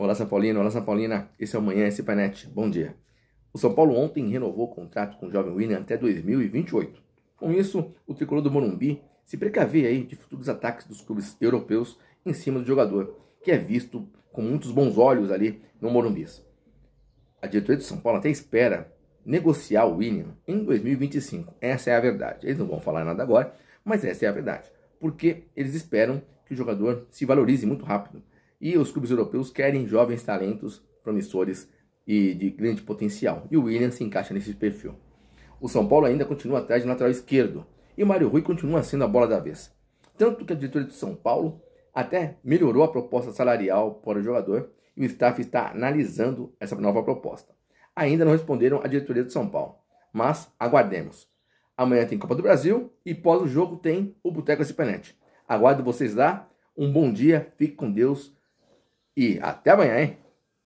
Olá, São Paulino. Olá, São Paulina. Esse é o Manhã SP Net. Bom dia. O São Paulo ontem renovou o contrato com o jovem William até 2028. Com isso, o tricolor do Morumbi se precavia aí de futuros ataques dos clubes europeus em cima do jogador, que é visto com muitos bons olhos ali no Morumbi. A diretoria de São Paulo até espera negociar o William em 2025. Essa é a verdade. Eles não vão falar nada agora, mas essa é a verdade. Porque eles esperam que o jogador se valorize muito rápido. E os clubes europeus querem jovens talentos promissores e de grande potencial. E o Williams se encaixa nesse perfil. O São Paulo ainda continua atrás de lateral esquerdo. E o Mário Rui continua sendo a bola da vez. Tanto que a diretoria do São Paulo até melhorou a proposta salarial para o jogador e o staff está analisando essa nova proposta. Ainda não responderam à diretoria do São Paulo, mas aguardemos. Amanhã tem Copa do Brasil e pós o jogo tem o Boteco Cipanete. Aguardo vocês lá. Um bom dia, fique com Deus e até amanhã, hein?